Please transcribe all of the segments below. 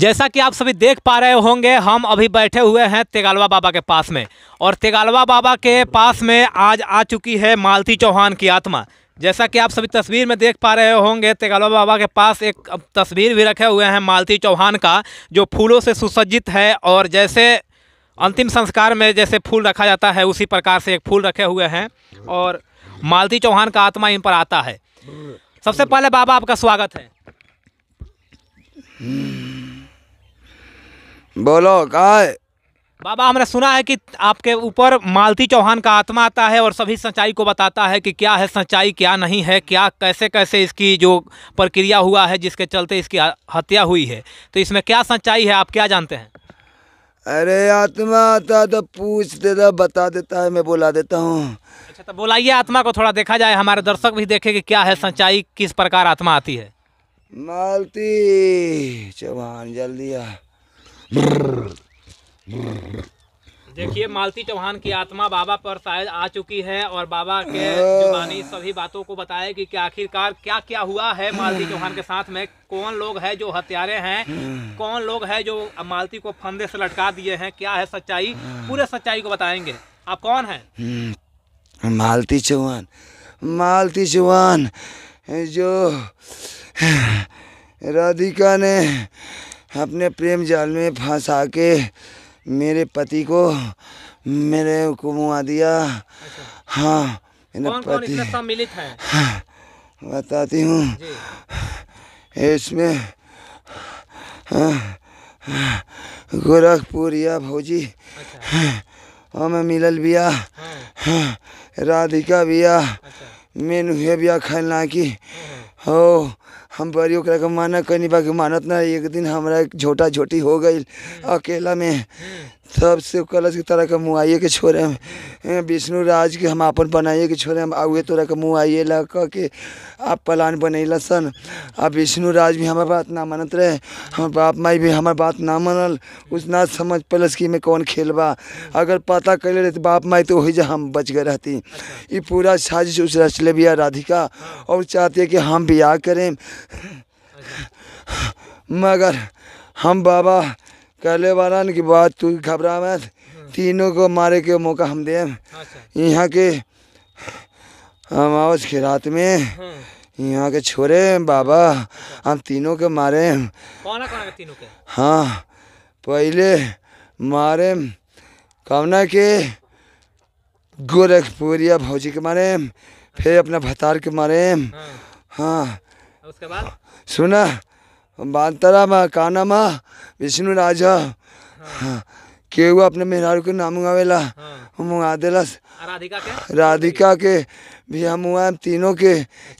जैसा कि आप सभी देख पा रहे होंगे हम अभी बैठे हुए हैं तेगालवा बाबा के पास में और तेगालवा बाबा के पास में आज आ चुकी है मालती चौहान की आत्मा जैसा कि आप सभी तस्वीर में देख पा रहे होंगे तेगालवा बाबा के पास एक तस्वीर भी रखे हुए हैं मालती चौहान का जो फूलों से सुसज्जित है और जैसे अंतिम संस्कार में जैसे फूल रखा जाता है उसी प्रकार से एक फूल रखे हुए हैं और मालती चौहान का आत्मा इन पर आता है सबसे पहले बाबा आपका स्वागत है बोलो कहा है बाबा हमने सुना है कि आपके ऊपर मालती चौहान का आत्मा आता है और सभी सच्चाई को बताता है कि क्या है सच्चाई क्या नहीं है क्या कैसे कैसे इसकी जो प्रक्रिया हुआ है जिसके चलते इसकी हत्या हुई है तो इसमें क्या सच्चाई है आप क्या जानते हैं अरे आत्मा आता तो पूछ देता बता देता है मैं बोला देता हूँ अच्छा तो बोलाइए आत्मा को थोड़ा देखा जाए हमारे दर्शक भी देखे कि क्या है सच्चाई किस प्रकार आत्मा आती है मालती चौहान जल्दी आ देखिए मालती चौहान की आत्मा बाबा पर शायद आ चुकी है और बाबा के हाँ। जुबानी सभी बातों को बताएगी कि आखिरकार क्या क्या हुआ है मालती चौहान के साथ में कौन लोग हैं जो हत्यारे हैं हाँ। कौन लोग हैं जो मालती को फंदे से लटका दिए हैं क्या है सच्चाई हाँ। पूरे सच्चाई को बताएंगे आप कौन हैं हम्म, मालती चौहान मालती चौहान जो राधिका ने अपने प्रेम जाल में फंसा के मेरे पति को मेरे को मुआ दिया अच्छा। हाँ मेरे पति है हाँ, बताती हूँ इसमें हाँ, गोरखपुर या भौजी अच्छा। हमें हाँ, मिलल बिया हाँ। राधिका बिया अच्छा। मेनू है बिया खलना की हो हम बड़ी ओकरा के कहीं कनी बाकी मानत ना एक दिन हमारा झोटा झोटी हो गई अकेला में तब से कलश की तरह के मुआइए के छोड़े विष्णु राज के हम अपन बनाइए के छोड़े हम आगे तोरा के मुआइए ला कह के आप प्लान बनैला सन आ विष्णु राज भी हमारे बात ना मानत रहे हमार बाप माई भी हमारे बात ना मानल उस ना समझ पलस कि में कौन खेल बा अगर पता कैले रहे तो बाप माई तो वही जो हम बच गए रहती ये पूरा साजिश उस रचले भी राधिका और चाहती है कि हम ब्याह करें मगर हम बाबा कहले वालन की बात तू घबरा मत हम्म। तीनों को मारे के मौका हम दे अच्छा। यहाँ के आवाज के रात में हम्म। यहाँ के छोरे बाबा अच्छा। हम तीनों के मारे कौना तीनों के हाँ पहले मारे कामना के गोरखपुरिया भौजी के मारे फिर अपना भतार के मारे हम्म। हाँ उसके बाद सुना बातरा माँ काना माँ विष्णु राजा हाँ। केहुआ अपने मेहरा के नाम मुंगावेला हाँ। मंगा मुंगा राधिका के राधिका के भी हम हुआ तीनों के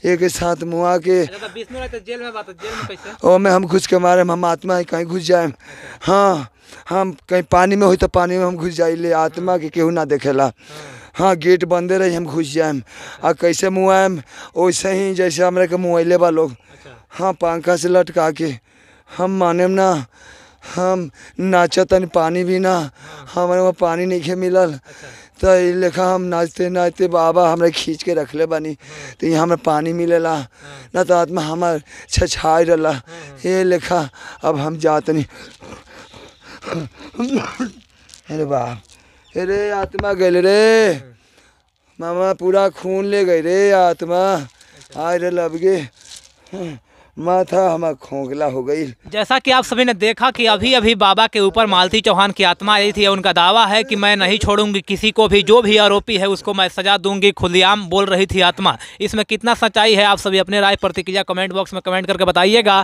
एक साथ मुआ के अच्छा, तो जेल में बात जेल में ओ में हम घुस के मारे हम आत्मा है कहीं घुस जाए अच्छा। हाँ हम कहीं पानी में हो तो पानी में हम घुस ले आत्मा के केहू ना देखेला हाँ। हाँ गेट बंदे रही हम घुस जाएम आ कैसे मुआएम वैसे ही जैसे हमारे के मुआइले बा लोग अच्छा। हाँ पंखा से लटका के हम मानेम ना हम नाचतन पानी भी ना हाँ। हमारे वहाँ पानी नहीं खे मिलल अच्छा। तो लेखा हम नाचते नाचते बाबा हमारे खींच के रखले बनी हाँ। तो यहाँ हमें पानी मिले ला हाँ। ना तो आत्मा हमार छछाई रहा ये लेखा अब हम जात नहीं अरे बाबा रे आत्मा गए रे मामा पूरा खून ले गए रे आत्मा आज रे लब गे माथा हमारा खोखला हो गई जैसा कि आप सभी ने देखा कि अभी अभी बाबा के ऊपर मालती चौहान की आत्मा आई थी उनका दावा है कि मैं नहीं छोड़ूंगी किसी को भी जो भी आरोपी है उसको मैं सजा दूंगी खुलियाम बोल रही थी आत्मा इसमें कितना सच्चाई है आप सभी अपने राय प्रतिक्रिया कमेंट बॉक्स में कमेंट करके बताइएगा